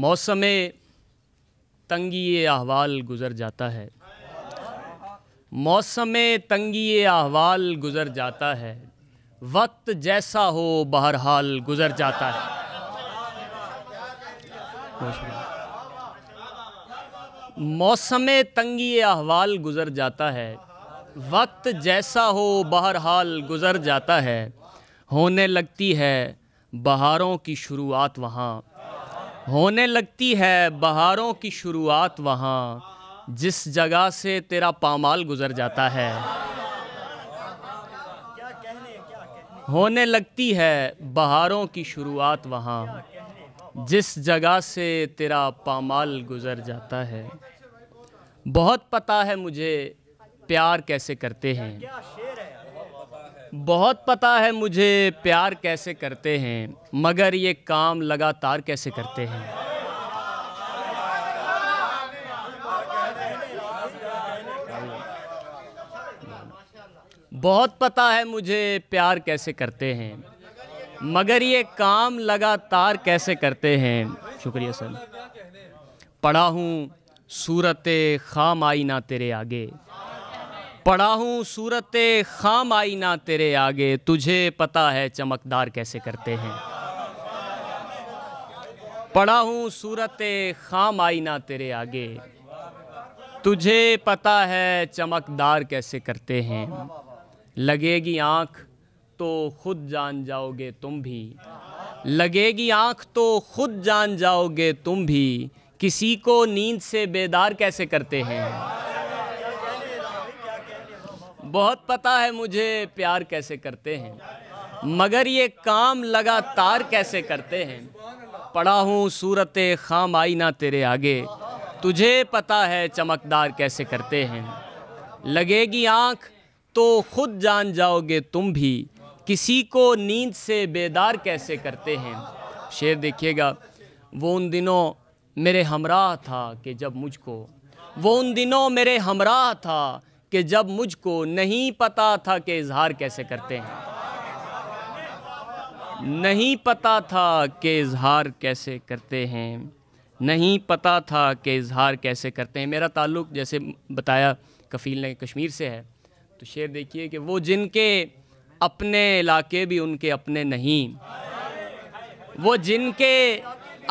मौसम तंगी अहवाल गुज़र जाता है मौसम तंगी अहवाल गुज़र जाता है वक्त जैसा हो बहरहाल गुज़र जाता है मौसम तंगी अहवाल गुज़र जाता है वक्त जैसा हो बहरहाल गुज़र जाता है होने लगती है बहारों की शुरुआत वहाँ होने लगती है बहारों की शुरुआत वहाँ जिस जगह से तेरा पामाल गुजर जाता है होने लगती है बहारों की शुरुआत वहाँ जिस जगह से तेरा पामाल गुजर जाता है बहुत पता है मुझे प्यार कैसे करते हैं बहुत पता है मुझे प्यार कैसे करते हैं मगर ये काम लगातार कैसे करते हैं बहुत पता है मुझे प्यार कैसे करते हैं मगर ये काम लगातार कैसे करते हैं शुक्रिया सर पढ़ा हूँ सूरत खाम आई ना तेरे आगे पढ़ा हूँ सूरत खाम आई ना तेरे आगे तुझे पता है चमकदार कैसे करते हैं पढ़ा हूँ सूरत खाम आई ना तेरे आगे तुझे पता है चमकदार कैसे करते हैं लगेगी आँख तो खुद जान जाओगे तुम भी लगेगी आँख तो खुद जान जाओगे तुम भी किसी को नींद से बेदार कैसे करते हैं बहुत पता है मुझे प्यार कैसे करते हैं मगर ये काम लगातार कैसे करते हैं पढ़ा हूँ सूरत खाम आई ना तेरे आगे तुझे पता है चमकदार कैसे करते हैं लगेगी आँख तो खुद जान जाओगे तुम भी किसी को नींद से बेदार कैसे करते हैं शेर देखिएगा वो उन दिनों मेरे हमरा था कि जब मुझको वो उन दिनों मेरे हमरा था कि जब मुझको नहीं पता था कि इजहार कैसे करते हैं नहीं पता था कि इजहार कैसे करते हैं नहीं पता था कि इजहार कैसे करते हैं मेरा ताल्लुक़ जैसे बताया कफ़ील ने कश्मीर से है तो शेर देखिए कि वो जिनके अपने इलाके भी उनके अपने नहीं वो जिनके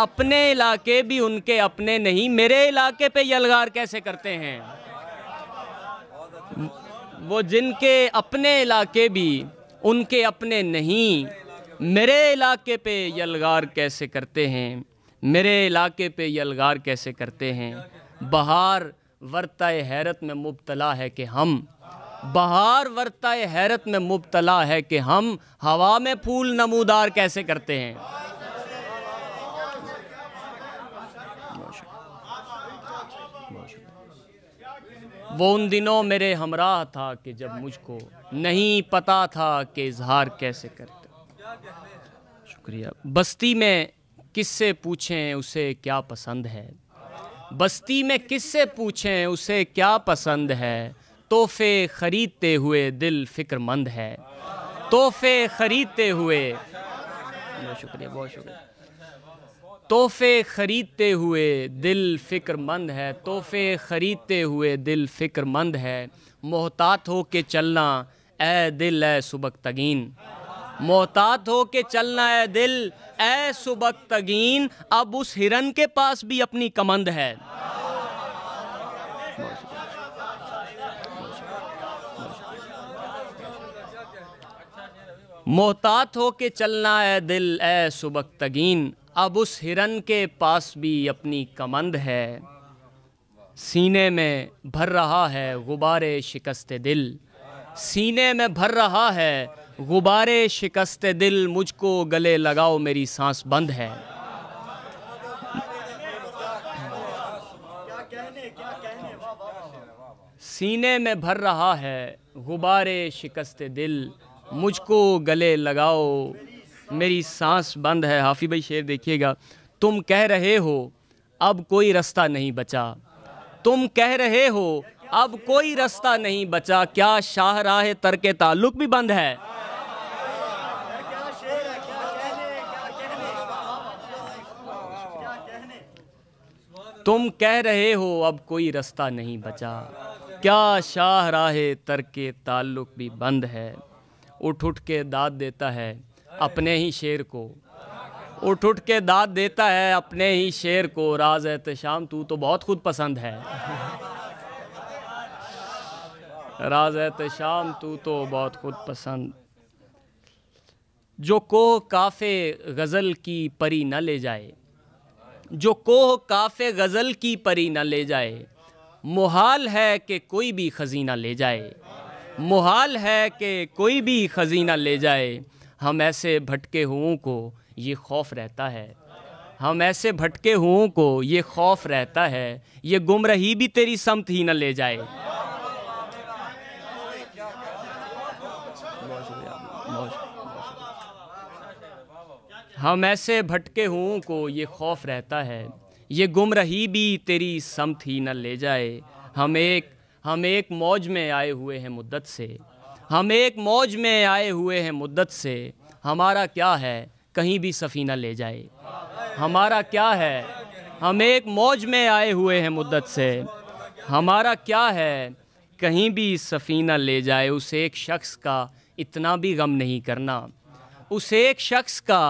अपने इलाके भी उनके अपने नहीं मेरे इलाके पे यलगार कैसे करते हैं वो जिनके अपने इलाके भी उनके अपने नहीं मेरे इलाके पे यलगार कैसे करते हैं मेरे इलाके पे यलगार कैसे करते हैं बहार वरता हैरत में मुबतला है कि हम बहार वरता हैरत में मुबतला है कि हम हवा में फूल नमूदार कैसे करते हैं वो उन दिनों मेरे हमरा था कि जब मुझको नहीं पता था कि इजहार कैसे करते शुक्रिया बस्ती में किससे पूछें उसे क्या पसंद है बस्ती में किससे पूछें उसे क्या पसंद है तोहफे ख़रीदते हुए दिल फिक्रमंद है तोहफे ख़रीदते हुए बहुत शुक्रिया बहुत शुक्रिया तोहफे ख़रीदते हुए दिल फ़िक्रमंद है तोहफे ख़रीदते हुए दिल फ़िक्रमंद है मोहतात हो के चलना ए दिल ए सुबक तगीन मोहतात हो के चलना ए दिल ए सुबक तगीन अब उस हिरन के पास भी अपनी कमंद है मोहतात हो के चलना ए दिल ए सुबक तगीन अब उस हिरन के पास भी अपनी कमंद है सीने में भर रहा है गुबारे शिकस्त दिल सीने में भर रहा है गुब्बारे शिकस्त दिल मुझको गले लगाओ मेरी सांस बंद है सीने में भर रहा है गुब्बारे शिकस्त दिल मुझको गले लगाओ मेरी सांस बंद है हाफी भाई शेर देखिएगा तुम कह रहे हो अब कोई रास्ता नहीं बचा तुम कह रहे हो अब कोई रास्ता नहीं बचा क्या शाहराह के ताल्लुक भी बंद है तुम कह रहे हो अब कोई रास्ता नहीं बचा क्या शाहराह के ताल्लुक भी बंद है उठ उठ के दाद देता है अपने ही शेर को उठ उठ के दाद देता है अपने ही शेर को राज शाम तू तो बहुत खुद पसंद है राज शाम तू तो बहुत खुद पसंद जो कोह काफ़े गज़ल की परी न ले जाए जो कोह काफ़े गज़ल की परी न ले जाए मुहाल है कि कोई भी खजीना ले जाए मुहाल है कि कोई भी खजीना ले जाए हम ऐसे भटके हुओं को ये खौफ रहता है हम ऐसे भटके हुओं को ये खौफ रहता है ये गुम रही भी तेरी समत ही न ले जाए हम ऐसे भटके हुओं को ये खौफ रहता है ये गुम रही भी तेरी समत ही न ले जाए हम एक हम एक मौज में आए हुए हैं मुद्दत से हम एक मौज में आए हुए हैं मुद्दत से हमारा क्या है कहीं भी सफ़ीना ले जाए हमारा क्या है हम एक मौज में आए हुए हैं मुद्दत से हमारा क्या है कहीं भी सफ़ीना ले जाए उस एक शख्स का इतना भी गम नहीं करना उस एक शख्स का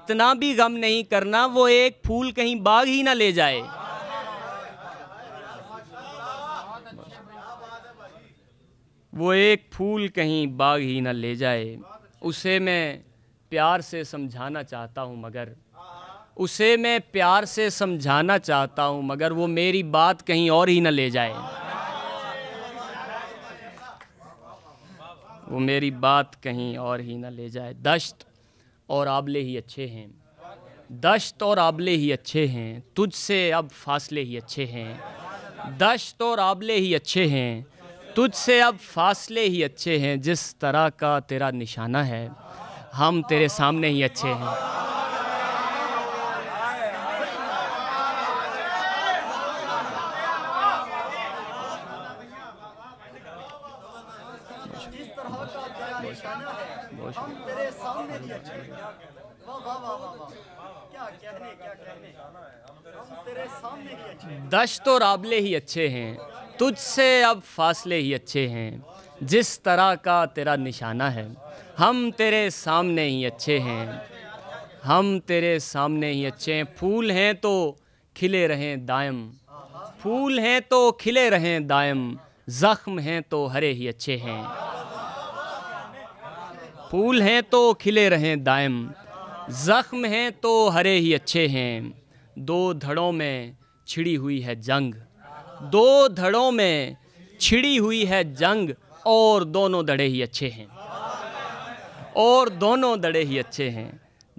इतना भी गम नहीं करना वो एक फूल कहीं बाग ही ना ले जाए वो एक फूल कहीं बाग ही न ले जाए उसे मैं प्यार से समझाना चाहता हूँ मगर उसे मैं प्यार से समझाना चाहता हूँ मगर वो मेरी बात कहीं और ही न ले जाए वो मेरी बात कहीं और ही ना ले जाए दश्त और आबले ही अच्छे हैं दश्त और आबले ही अच्छे हैं तुझसे अब फासले ही अच्छे हैं दश्त और आबले ही अच्छे हैं तुझसे अब फासले ही अच्छे हैं जिस तरह का तेरा निशाना है हम तेरे सामने ही अच्छे हैं दश तो राबले ही अच्छे हैं तुझसे अब फासले ही अच्छे हैं जिस तरह का तेरा निशाना है हम तेरे सामने ही अच्छे हैं हम तेरे सामने ही अच्छे हैं फूल हैं तो खिले रहें दायम फूल हैं तो खिले रहें दायम ज़ख्म हैं तो हरे ही अच्छे हैं फूल हैं तो खिले रहें दायम ज़ख्म हैं तो हरे ही अच्छे हैं दो धड़ों में छिड़ी हुई है जंग दो धड़ों में छिड़ी हुई है जंग और दोनों दड़े ही अच्छे हैं और दोनों दड़े ही अच्छे हैं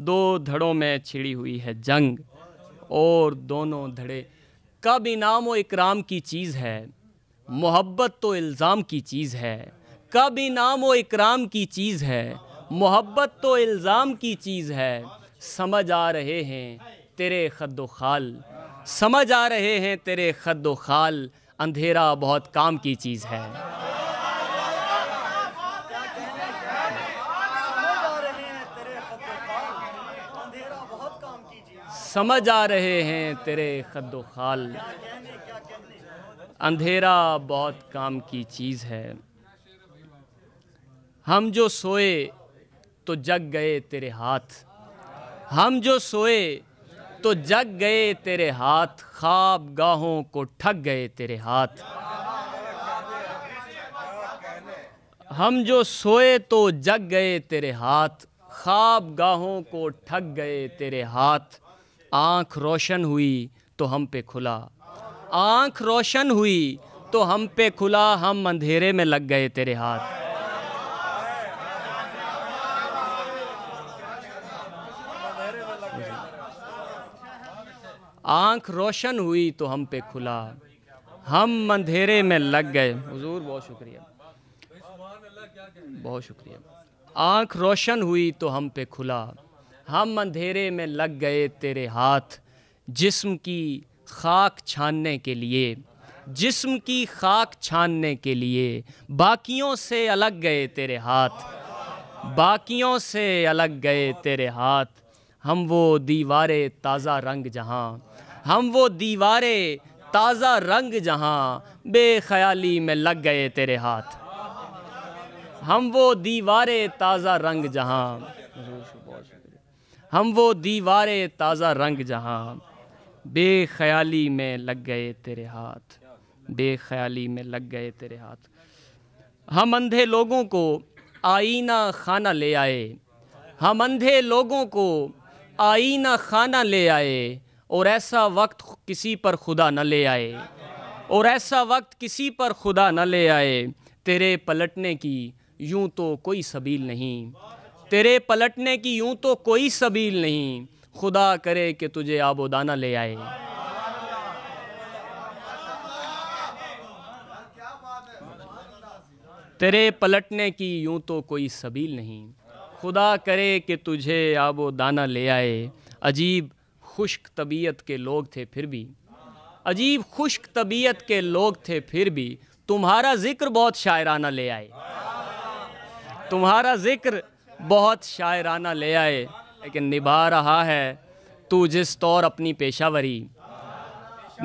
दो धड़ों में छिड़ी हुई है जंग और दोनों धड़े कब इनाम व इकराम की चीज़ है मोहब्बत तो इल्ज़ाम की चीज़ है कब इनाम व इकराम की चीज़ है मोहब्बत तो इल्ज़ाम की चीज़ है समझ आ रहे हैं तेरे खद खाल समझ आ रहे हैं तेरे खद खाल अंधेरा बहुत काम की चीज़ है समझ आ रहे हैं तेरे खद खाल अंधेरा बहुत काम की चीज़ है हम जो सोए तो जग गए तेरे हाथ हम जो सोए तो जग गए तेरे हाथ ख्वाब गाहों को ठग गए तेरे हाथ हम जो सोए तो जग गए तेरे हाथ ख्वाब गाहों को ठग गए तेरे हाथ आँख रोशन हुई तो हम पे खुला आँख रोशन हुई तो हम पे खुला हम अंधेरे में लग गए तेरे हाथ आंख रोशन हुई तो हम पे खुला हम अंधेरे में लग गए हुजूर बहुत शुक्रिया बहुत शुक्रिया आंख रोशन हुई तो हम पे खुला हम अंधेरे में लग गए तेरे हाथ जिस्म की खाक छानने के लिए जिस्म की खाक छानने के लिए बाकियों से अलग गए तेरे हाथ बाकियों से अलग गए तेरे हाथ हम वो दीवारे ताज़ा रंग जहाँ हम वो दीवारे ताज़ा रंग जहाँ बेख्याली में लग गए तेरे हाथ हम वो दीवारे ताज़ा रंग जहाँ हम वो दीवारे ताज़ा रंग जहाँ बेख्याली में लग गए तेरे हाथ बेख्याली में लग गए तेरे हाथ हम अंधे लोगों को आईना खाना ले आए हम अंधे लोगों को आईना खाना ले आए और ऐसा वक्त किसी पर खुदा न ले आए और ऐसा वक्त किसी पर खुदा न ले आए तेरे पलटने की यूं तो कोई सबील नहीं तेरे पलटने की यूं तो कोई सबील नहीं खुदा करे कि तुझे आबोदाना ले आए तेरे पलटने की यूं तो कोई सबील नहीं खुदा करे कि तुझे आबो दाना ले आए अजीब खुश्क तबीयत के लोग थे फिर भी अजीब खुश्क तबीयत के लोग थे फिर भी तुम्हारा ज़िक्र बहुत शायराना ले आए तुम्हारा ज़िक्र बहुत शायराना ले आए लेकिन निभा रहा है तू जिस तौर अपनी पेशावरी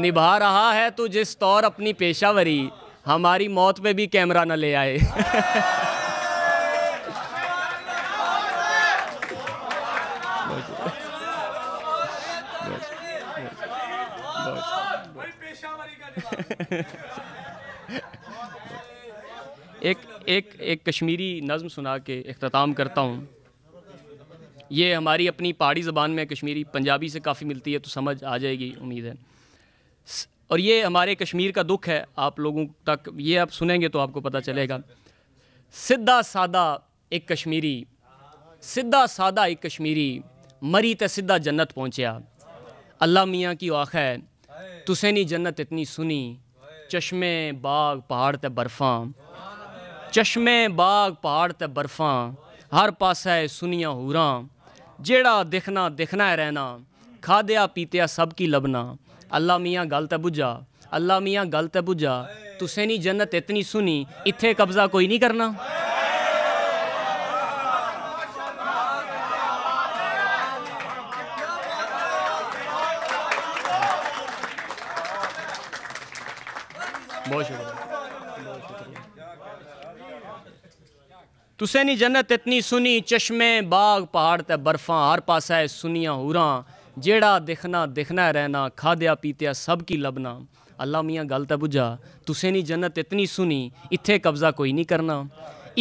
निभा रहा है तू जिस तौर अपनी पेशावरी हमारी मौत पे भी कैमरा न ले आए एक एक एक कश्मीरी नज़म सुना के अख्ताम करता हूँ ये हमारी अपनी पहाड़ी ज़बान में कश्मीरी पंजाबी से काफ़ी मिलती है तो समझ आ जाएगी उम्मीद है और ये हमारे कश्मीर का दुख है आप लोगों तक ये आप सुनेंगे तो आपको पता चलेगा सिद्धा सादा एक कश्मीरी सिद्धा सादा एक कश्मीरी मरी तो सिद्धा जन्नत पहुँचा अल्लाह मियाँ की आख है तुसें नी जन्नत इतनी सुनी चश्मे बाग पहाड़ ते बर्फा चश्मे बाग पहाड़ ते बर्फा हर पासै सुनिया हूर जेड़ा दिखना दिखना है रहना खाद्या पीत्या सब की लभना अल्लाह मियाँ गल ते बुझा अल्लाह मियाँ गल ते बुझा तुसें नी जन्नत इतनी सुनी इत्थे कब्जा कोई नहीं करना बहुत शुक्रिया तुसें नी जन्नत इतनी सुनी चश्मे बाग पहाड़ ते बर्फां हर पासै सुनिया हुर जेड़ा दिखना दिखना रहना खाद्या पीत्या सब की लभना अल्लाह मियाँ गल तो बुझा तुसें नी जन्नत इतनी सुनी इत्थे कब्जा कोई नहीं करना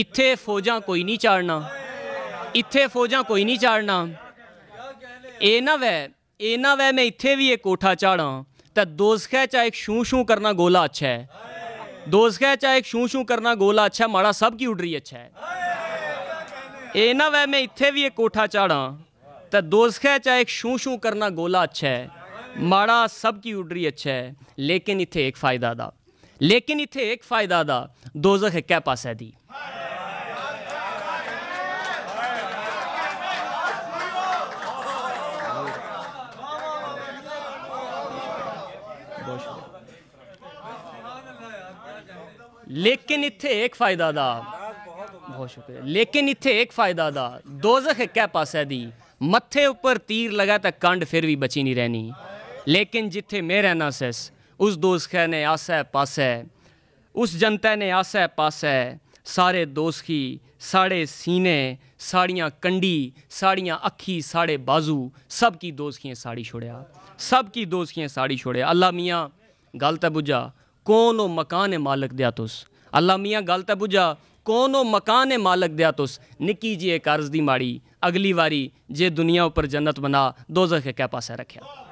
इत्थे फौजा कोई नहीं चाड़ना इत्थे फौजा कोई नहीं चाड़ना एह् ना वै एह् ना वै मैं इत्थे बी एह् कोठा चाड़ा तो दोजखै चा एक छू छू करना गोला अच्छा है दोजखै चा एक छू छू करना गोला अच्छा है माड़ा सब की उडरी अच्छा है ये ना वह मैं इतने भी एक कोठा चाड़ा तो दोजखै चा एक छू छू करना गोला अच्छा है माड़ा सब की उडरी अच्छा है लेकिन इतने एक फायदा दा लेकिन इतने एक फायदा दा दोजख इक्कै पास दी ਲੇਕਿਨ ਇੱਥੇ ਇੱਕ ਫਾਇਦਾ ਦਾ ਬਹੁਤ ਸ਼ੁਕਰੀਆ ਲੇਕਿਨ ਇੱਥੇ ਇੱਕ ਫਾਇਦਾ ਦਾ ਦੋਜ਼ਖ ਇੱਕ ਹੈ ਪਾਸੇ ਦੀ ਮੱਥੇ ਉੱਪਰ ਤੀਰ ਲਗਾ ਤਾਂ ਕੰਡ ਫਿਰ ਵੀ ਬਚੀ ਨਹੀਂ ਰਹਿਣੀ ਲੇਕਿਨ ਜਿੱਥੇ ਮੈਂ ਰਹਿਣਾ ਸੈਸ ਉਸ ਦੋਜ਼ਖੈ ਨੇ ਆਸੈ ਪਾਸੈ उस जनता ने आसै पासै सारे दोस्खी साढ़े सीने साड़ियाँ कंडी साड़ियाँ अखी साढ़े बाजू सब की दोस्खियाँ साड़ी छोड़िया सब की दोस्खियाँ साड़ी छोड़िया अल्लाह मियाँ गल तो बुझा ਉਹ ਮਕਾਨ ਹੈ ਮਾਲਕ ਦਿਆ ਤੁਸ ਅੱਲਾ ਮੀਆਂ ਗੱਲ ਤਾਂ ਬੁਝਾ ਕੌਣ ਉਹ ਮਕਾਨ ਹੈ ਮਾਲਕ ਦਿਆ ਤੁਸ ਨਿੱਕੀ ਜੀ ਇਹ ਕਰਜ਼ ਦੀ ਮਾੜੀ ਅਗਲੀ ਵਾਰੀ ਜੇ ਦੁਨੀਆ ਉੱਪਰ ਜੰਨਤ ਬਣਾ ਦੋਜ਼ਖ ਕੇ ਪਾਸੇ ਰੱਖਿਆ